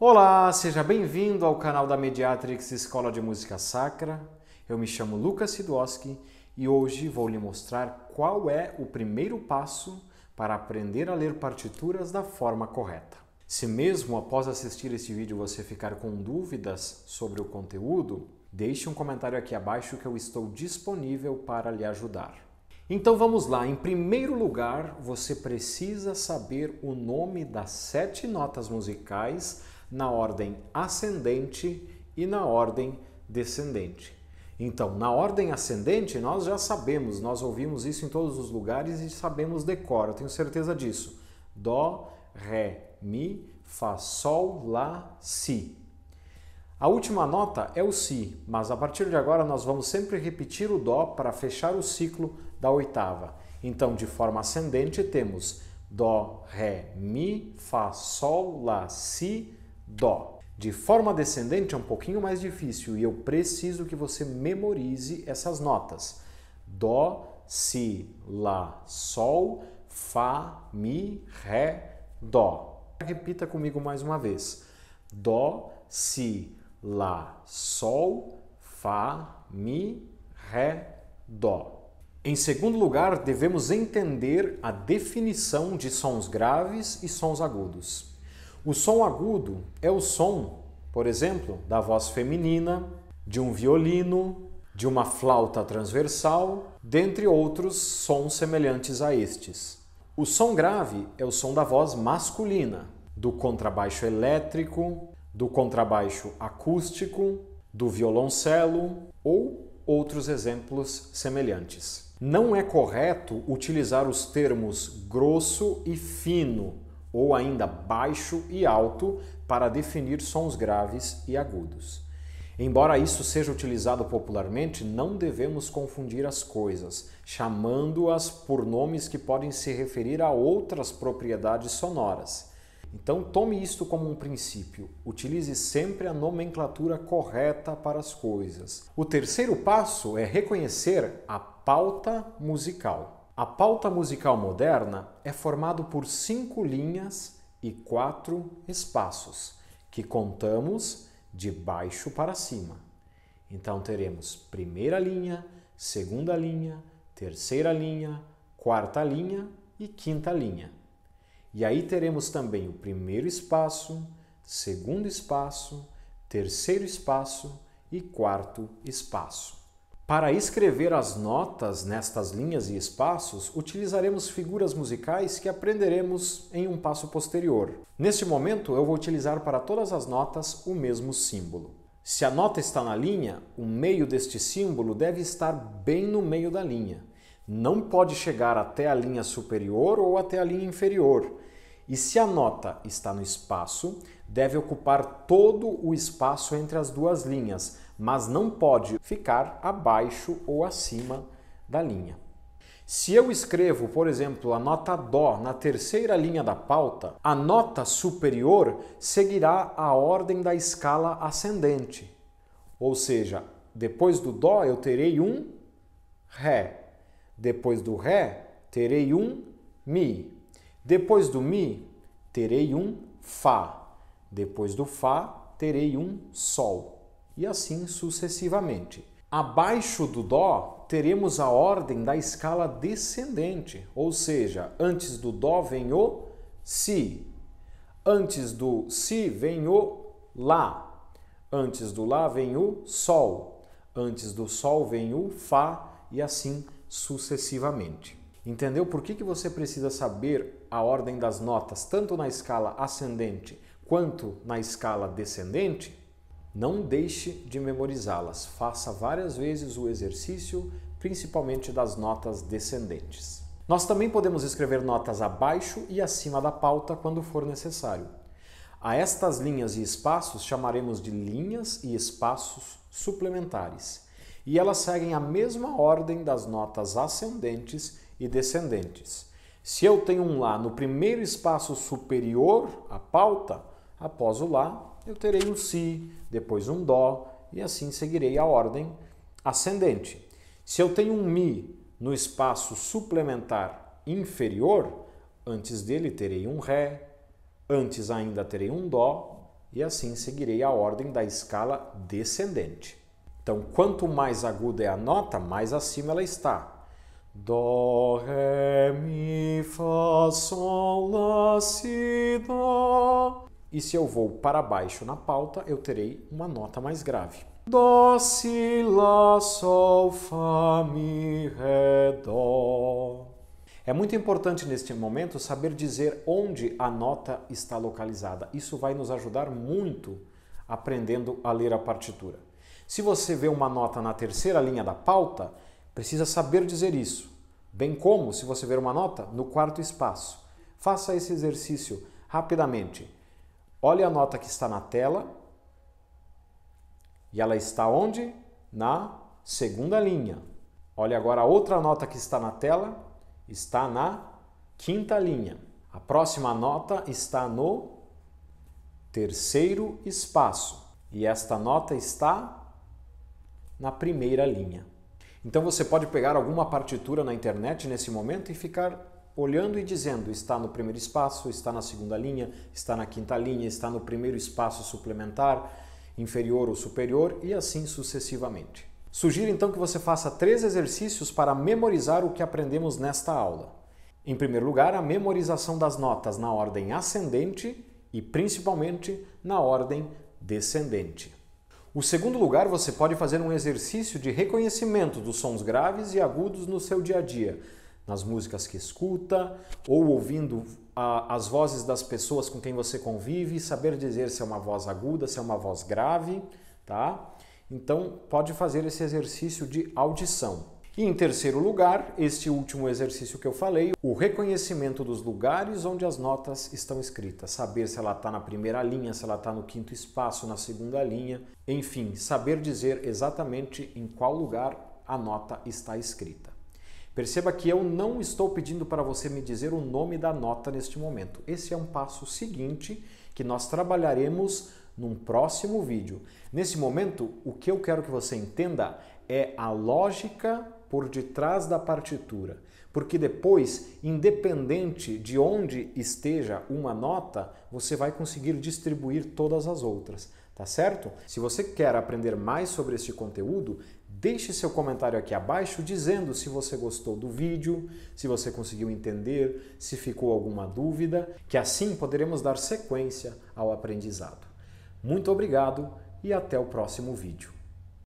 Olá, seja bem-vindo ao canal da Mediatrix Escola de Música Sacra. Eu me chamo Lucas Sidoski e hoje vou lhe mostrar qual é o primeiro passo para aprender a ler partituras da forma correta. Se mesmo após assistir este vídeo você ficar com dúvidas sobre o conteúdo, deixe um comentário aqui abaixo que eu estou disponível para lhe ajudar. Então vamos lá. Em primeiro lugar, você precisa saber o nome das sete notas musicais na ordem ascendente e na ordem descendente. Então, na ordem ascendente, nós já sabemos, nós ouvimos isso em todos os lugares e sabemos cor, eu tenho certeza disso. Dó, Ré, Mi, Fá, Sol, Lá, Si. A última nota é o Si, mas a partir de agora nós vamos sempre repetir o Dó para fechar o ciclo da oitava. Então, de forma ascendente, temos Dó, Ré, Mi, Fá, Sol, Lá, Si, Dó. De forma descendente é um pouquinho mais difícil e eu preciso que você memorize essas notas. Dó, Si, Lá, Sol, Fá, Mi, Ré, Dó. Repita comigo mais uma vez. Dó, Si, Lá, Sol, Fá, Mi, Ré, Dó. Em segundo lugar, devemos entender a definição de sons graves e sons agudos. O som agudo é o som, por exemplo, da voz feminina, de um violino, de uma flauta transversal, dentre outros sons semelhantes a estes. O som grave é o som da voz masculina, do contrabaixo elétrico, do contrabaixo acústico, do violoncelo ou outros exemplos semelhantes. Não é correto utilizar os termos grosso e fino ou ainda baixo e alto para definir sons graves e agudos. Embora isso seja utilizado popularmente, não devemos confundir as coisas, chamando-as por nomes que podem se referir a outras propriedades sonoras. Então, tome isto como um princípio. Utilize sempre a nomenclatura correta para as coisas. O terceiro passo é reconhecer a pauta musical. A pauta musical moderna é formada por cinco linhas e quatro espaços, que contamos de baixo para cima. Então teremos primeira linha, segunda linha, terceira linha, quarta linha e quinta linha. E aí teremos também o primeiro espaço, segundo espaço, terceiro espaço e quarto espaço. Para escrever as notas nestas linhas e espaços, utilizaremos figuras musicais que aprenderemos em um passo posterior. Neste momento, eu vou utilizar para todas as notas o mesmo símbolo. Se a nota está na linha, o meio deste símbolo deve estar bem no meio da linha. Não pode chegar até a linha superior ou até a linha inferior, e se a nota está no espaço, deve ocupar todo o espaço entre as duas linhas, mas não pode ficar abaixo ou acima da linha. Se eu escrevo, por exemplo, a nota Dó na terceira linha da pauta, a nota superior seguirá a ordem da escala ascendente. Ou seja, depois do Dó eu terei um Ré, depois do Ré terei um Mi, depois do Mi, terei um Fá. Depois do Fá, terei um Sol. E assim sucessivamente. Abaixo do Dó, teremos a ordem da escala descendente, ou seja, antes do Dó vem o Si. Antes do Si vem o Lá. Antes do Lá vem o Sol. Antes do Sol vem o Fá e assim sucessivamente. Entendeu por que, que você precisa saber a ordem das notas, tanto na escala ascendente quanto na escala descendente? Não deixe de memorizá-las. Faça várias vezes o exercício, principalmente das notas descendentes. Nós também podemos escrever notas abaixo e acima da pauta quando for necessário. A estas linhas e espaços chamaremos de linhas e espaços suplementares, e elas seguem a mesma ordem das notas ascendentes e descendentes. Se eu tenho um lá no primeiro espaço superior à pauta, após o lá, eu terei um si, depois um dó e assim seguirei a ordem ascendente. Se eu tenho um mi no espaço suplementar inferior, antes dele terei um ré, antes ainda terei um dó e assim seguirei a ordem da escala descendente. Então, quanto mais aguda é a nota, mais acima ela está. Do, Ré, Mi, Fá, Sol, Lá, Si, Dó. E se eu vou para baixo na pauta, eu terei uma nota mais grave. Dó, Si, Lá, Sol, Fá, Mi, Ré, Dó. É muito importante neste momento saber dizer onde a nota está localizada. Isso vai nos ajudar muito aprendendo a ler a partitura. Se você vê uma nota na terceira linha da pauta, Precisa saber dizer isso. Bem como, se você ver uma nota, no quarto espaço. Faça esse exercício rapidamente. Olhe a nota que está na tela. E ela está onde? Na segunda linha. Olhe agora a outra nota que está na tela. Está na quinta linha. A próxima nota está no terceiro espaço. E esta nota está na primeira linha. Então você pode pegar alguma partitura na internet nesse momento e ficar olhando e dizendo está no primeiro espaço, está na segunda linha, está na quinta linha, está no primeiro espaço suplementar, inferior ou superior e assim sucessivamente. Sugiro então que você faça três exercícios para memorizar o que aprendemos nesta aula. Em primeiro lugar, a memorização das notas na ordem ascendente e principalmente na ordem descendente. O segundo lugar, você pode fazer um exercício de reconhecimento dos sons graves e agudos no seu dia a dia, nas músicas que escuta ou ouvindo a, as vozes das pessoas com quem você convive, saber dizer se é uma voz aguda, se é uma voz grave, tá? Então, pode fazer esse exercício de audição. E em terceiro lugar, este último exercício que eu falei, o reconhecimento dos lugares onde as notas estão escritas. Saber se ela está na primeira linha, se ela está no quinto espaço, na segunda linha. Enfim, saber dizer exatamente em qual lugar a nota está escrita. Perceba que eu não estou pedindo para você me dizer o nome da nota neste momento. Esse é um passo seguinte que nós trabalharemos num próximo vídeo. Nesse momento, o que eu quero que você entenda é a lógica por detrás da partitura, porque depois, independente de onde esteja uma nota, você vai conseguir distribuir todas as outras, tá certo? Se você quer aprender mais sobre este conteúdo, deixe seu comentário aqui abaixo dizendo se você gostou do vídeo, se você conseguiu entender, se ficou alguma dúvida, que assim poderemos dar sequência ao aprendizado. Muito obrigado e até o próximo vídeo.